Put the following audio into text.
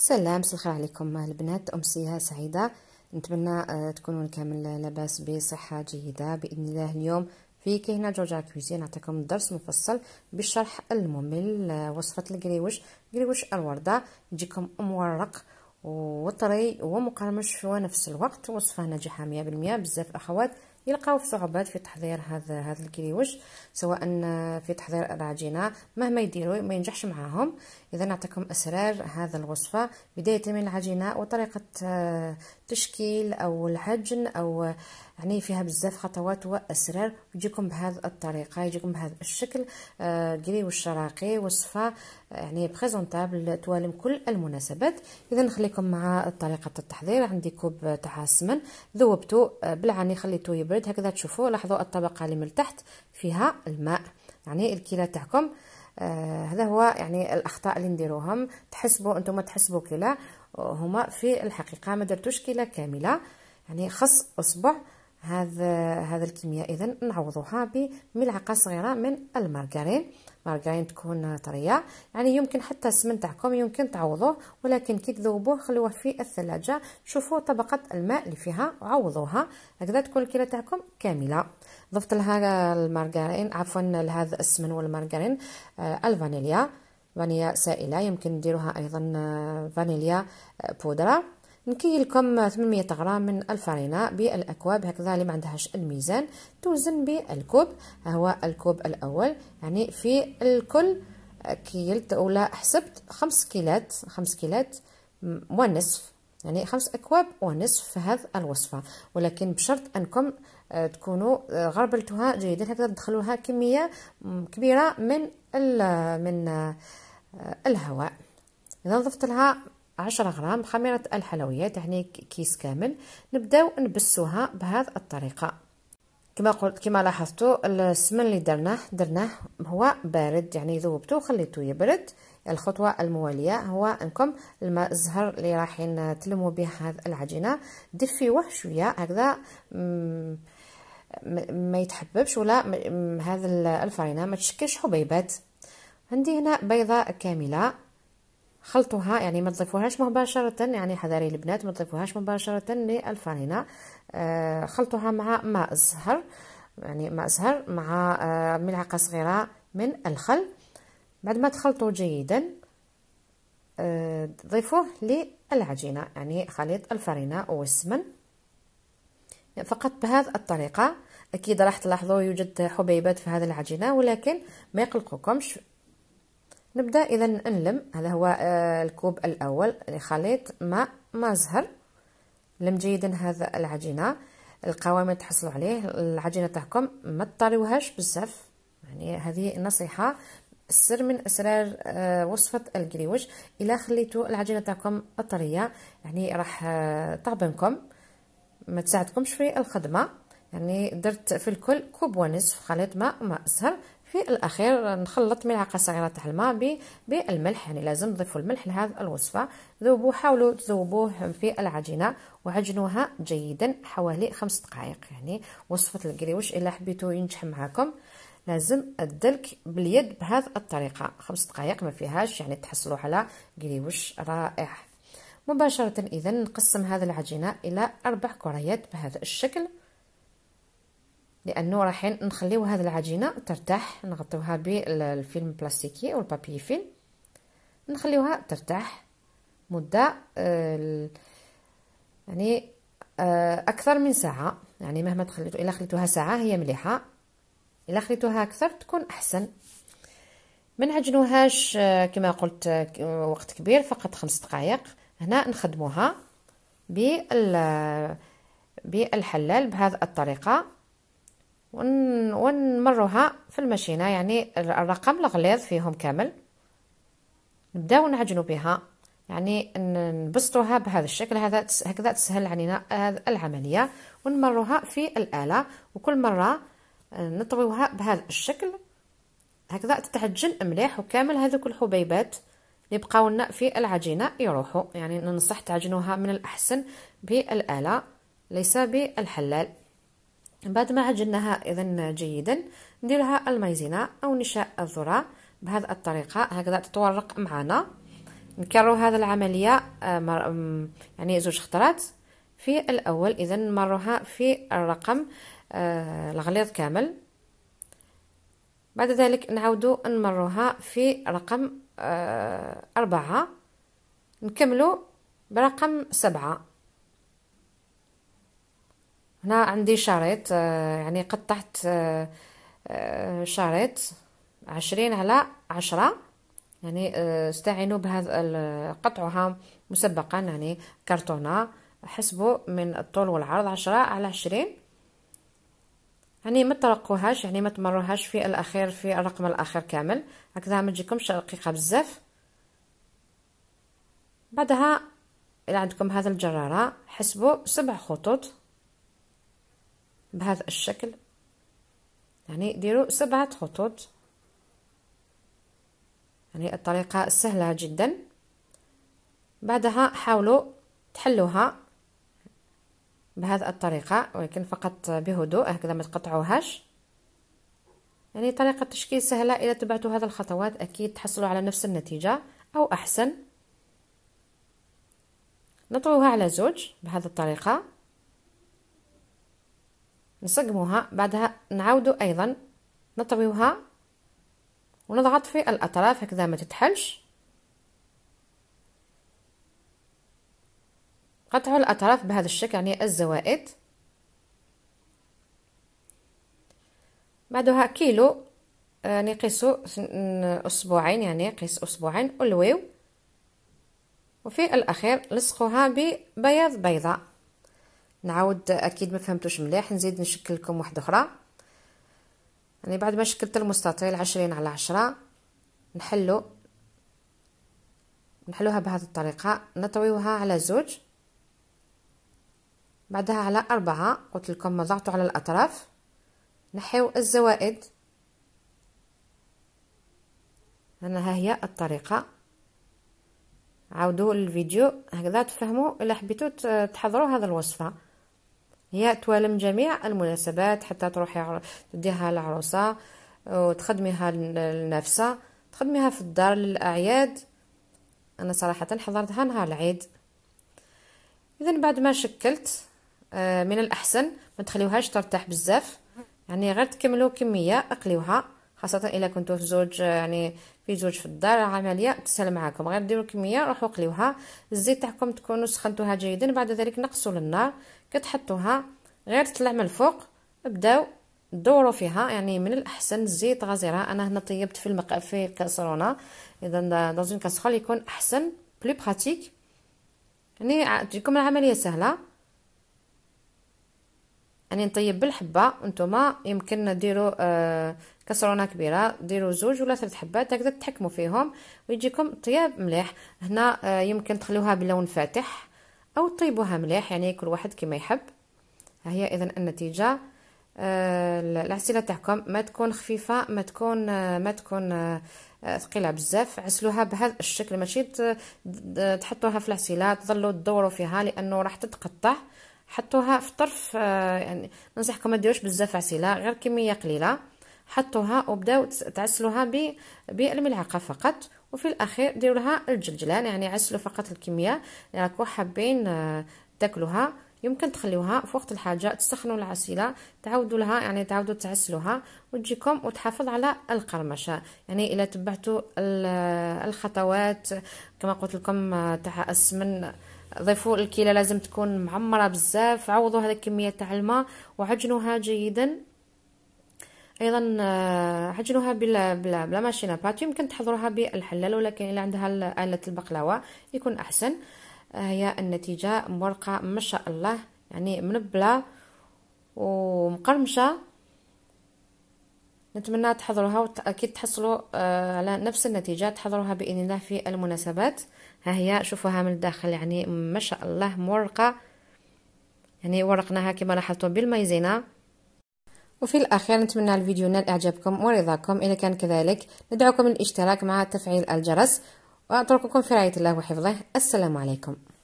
سلام سخر عليكم البنات امسيه سعيده نتمنى آه، تكونوا كامل لاباس بصحه جيده باذن الله اليوم في كاينه جوجا كويزين نعطيكم درس مفصل بالشرح الممل آه، وصفة القريوش قريوش الوردة يجيكم مورق وطري ومقرمش في نفس الوقت وصفة ناجحة مية بالمية بزاف أخوات يلقاو في صعوبات في تحضير هذا هذا الكريوش سواء في تحضير العجينه مهما يديروا ما ينجحش معاهم اذا نعطيكم اسرار هذا الوصفه بدايه من العجينه وطريقه آه، تشكيل او العجن او يعني فيها بزاف خطوات واسرار يجيكم بهذه الطريقه يجيكم بهذا الشكل كري آه، والشراقي وصفه آه، يعني بريزونطابل توالم كل المناسبات اذا نخليكم مع طريقه التحضير عندي كوب تاع السمن ذوبته آه، بالعاني خليته يبرد هكذا تشوفوا لاحظوا الطبقه اللي من تحت فيها الماء يعني الكيله تاعكم آه هذا هو يعني الاخطاء اللي نديروهم تحسبوا انتم تحسبوا كلا هما في الحقيقه ما درتوش كيله كامله يعني خص اصبع هذا هذا الكميه اذا نعوضوها بملعقه صغيره من المارغرين مارغرين تكون طريه يعني يمكن حتى السمن تاعكم يمكن تعوضوه ولكن كي تذوبوه خلوه في الثلاجه شوفوا طبقه الماء اللي فيها وعوضوها هكذا تكون الكيله تاعكم كامله ضفت لها المارغرين عفوا لهذا السمن والمارغرين آه الفانيليا فانيليا سائله يمكن نديروها ايضا آه، فانيليا آه، بودره نكي لكم 800 غرام من الفرينة بالأكواب هكذا اللي ما عندهاش الميزان توزن بالكوب هو الكوب الأول يعني في الكل كيلت ولا حسبت خمس كيلات خمس كيلات ونصف يعني خمس أكواب ونصف في هذا الوصفة ولكن بشرط أنكم آه، تكونوا آه، غربلتوها جيدا هكذا تدخلوها كمية كبيرة من من آه، الهواء إذا ضفت لها عشرة غرام خميرة الحلويات يعني كيس كامل نبداو نبسوها بهذه الطريقة كما قلت كما لاحظتوا السمن اللي درناه درناه هو بارد يعني ذوبته وخليته يبرد الخطوة الموالية هو انكم الماء الزهر اللي رايحين تلموا به هذه العجينة دفيوه شوية هكذا ما يتحببش ولا هذا الفرينة ما تشكلش حبيبات عندي هنا بيضة كاملة خلطوها يعني ما تضيفوهاش مباشرة يعني حذاري البنات ما تضيفوهاش مباشرة للفرينة آه، خلطوها مع ماء الزهر يعني ماء زهر مع آه، ملعقة صغيرة من الخل بعد ما تخلطوا جيدا آه، ضيفوه للعجينة يعني خليط الفرينة والسمن فقط بهذه الطريقة أكيد راح تلاحظوا يوجد حبيبات في هذه العجينة ولكن ما يقلقوكمش نبدا اذا نلم هذا هو آه، الكوب الاول لخليط ماء ما زهر لم جيدا هذا العجينه القوام اللي تحصلوا عليه العجينه تاعكم ما تطريوهاش بزاف يعني هذه نصيحه السر من اسرار آه، وصفه الكريوج الا خليتوا العجينه تاعكم طريه يعني راح آه، تعبنكم ما تساعدكمش في الخدمه يعني درت في الكل كوب ونصف خليط ماء مع زهر في الاخير نخلط ملعقه صغيره تاع الماء بالملح يعني لازم تضيفوا الملح لهذه الوصفه ذوبوا حاولوا تذوبوه في العجينه وعجنوها جيدا حوالي خمس دقائق يعني وصفه الكريوش الا حبيتو ينجح معاكم لازم الدلك باليد بهذه الطريقه خمس دقائق ما فيهاش يعني تحصلوا على كريوش رائع مباشره اذا نقسم هذه العجينه الى اربع كريات بهذا الشكل لانه راح نخليو هذه العجينه ترتاح نغطيوها بالفيلم بلاستيكي او البابي فيلم نخليوها ترتاح مده آه يعني آه اكثر من ساعه يعني مهما تخليتو الا خليتوها ساعه هي مليحه الا خليتوها اكثر تكون احسن ما نعجنوهاش آه، كما قلت آه، وقت كبير فقط خمس دقائق هنا نخدموها بال بالحلال بهذه الطريقه ونمروها في الماشينه يعني الرقم الغليظ فيهم كامل نبداو نعجنوا بها يعني نبسطوها بهذا الشكل هذا هكذا تسهل علينا العمليه ونمروها في الاله وكل مره آه، نطويوها بهذا الشكل هكذا تتعجن مليح وكامل هذوك الحبيبات اللي بقاو لنا في العجينه يروحوا يعني ننصح تعجنوها من الاحسن بالاله ليس بالحلال بعد ما عجناها اذا جيدا نديرها المايزينا او نشاء الذره بهذه الطريقه هكذا تتورق معنا نكرر هذا العمليه آه، يعني زوج خطرات في الاول اذا نمرها في الرقم آه، الغليظ كامل بعد ذلك نعود نمرها في رقم آه، أربعة نكملو برقم سبعة هنا عندي شريط آه، يعني قطعت آه، آه، شريط عشرين على عشرة يعني استعينوا بهذا قطعها مسبقا يعني كرتونة حسبوا من الطول والعرض عشرة على عشرين يعني ما ترقوهاش يعني ما تمروهاش في الاخير في الرقم الاخير كامل هكذا ما تجيكمش رقيقه بزاف بعدها الى عندكم هذا الجراره حسبوا سبع خطوط بهذا الشكل يعني ديروا سبعة خطوط يعني الطريقة سهلة جدا بعدها حاولوا تحلوها بهذه الطريقة ولكن فقط بهدوء هكذا ما تقطعوهاش يعني طريقة تشكيل سهلة إذا تبعتوا هذه الخطوات أكيد تحصلوا على نفس النتيجة أو أحسن نطويها على زوج بهذه الطريقة نسقموها بعدها نعاودو ايضا نطويوها ونضغط في الاطراف هكذا ما تتحلش قطعوا الاطراف بهذا الشكل يعني الزوائد بعدها كيلو آه، نقيسو يعني اسبوعين يعني قيس اسبوعين ولويو وفي الاخير لصقوها ببيض بيضه نعاود اكيد ما فهمتوش مليح نزيد نشكل لكم واحده اخرى يعني بعد ما شكلت المستطيل عشرين على عشرة نحلو نحلوها بهذه الطريقة نطويوها على زوج بعدها على أربعة قلت لكم ضغطوا على الأطراف نحيو الزوائد أنا ها هي الطريقة عاودوا الفيديو هكذا تفهموا إلا حبيتوا تحضروا هذا الوصفة هي توالم جميع المناسبات حتى تروحي تديها العروسة وتخدميها لنفسها تخدميها في الدار للأعياد أنا صراحة حضرتها نهار العيد إذا بعد ما شكلت آه، من الأحسن ما تخليوهاش ترتاح بزاف يعني غير تكملوا كمية أقليوها خاصه الا كنتو في زوج يعني في زوج في الدار عمليه تسهل معاكم غير ديرو كميه روحو قليوها الزيت تاعكم تكونو سخنتوها جيدا بعد ذلك نقصو النار كتحطوها غير تطلع من الفوق بداو دوروا فيها يعني من الاحسن الزيت غزيره انا هنا طيبت في المق في الكاسرونه اذا دازون كاسرول يكون احسن بلي براتيك يعني تجيكم العمليه سهله يعني نطيب بالحبه نتوما يمكن ديروا آه كسرونه كبيره ديروا زوج ولا ثلاث حبات هكذا تحكموا فيهم ويجيكم طياب مليح هنا آه، يمكن تخلوها بلون فاتح او طيبوها مليح يعني كل واحد كما يحب ها هي اذا النتيجه آه، العسيله تاعكم ما تكون خفيفه ما تكون آه، ما تكون ثقيله بزاف عسلوها بهذا الشكل ماشي تحطوها في العسيله تظلوا تدوروا فيها لانه راح تتقطع حطوها في طرف يعني ننصحكم ما ديروش بزاف عسيله غير كميه قليله حطوها وبداو تعسلوها بالملعقه فقط وفي الاخير ديروا لها الجلجلان يعني عسلوا فقط الكميه اللي يعني راكو حابين آه، تاكلوها يمكن تخليوها في وقت الحاجه تسخنوا العسيله تعودوا لها يعني تعودوا تعسلوها وتجيكم وتحافظ على القرمشه يعني الا تبعتوا الخطوات كما قلت لكم آه، تاع السمن ضيفوا الكيله لازم تكون معمره بزاف عوضوا هذه الكميه تاع الماء وعجنوها جيدا ايضا عجنوها آه، بلا بلا بلا ماشينا بات يمكن تحضروها بالحلال ولكن الا عندها اله البقلاوه يكون احسن آه، هي النتيجه مورقه ما شاء الله يعني منبله ومقرمشه نتمنى تحضروها واكيد تحصلوا آه، على نفس النتيجه تحضروها باذن الله في المناسبات ها هي شوفوها من الداخل يعني ما شاء الله مورقه يعني ورقناها كما لاحظتم بالمايزينا وفي الأخير نتمنى الفيديو نال إعجابكم ورضاكم إذا كان كذلك ندعوكم للاشتراك مع تفعيل الجرس وأترككم في رعاية الله وحفظه السلام عليكم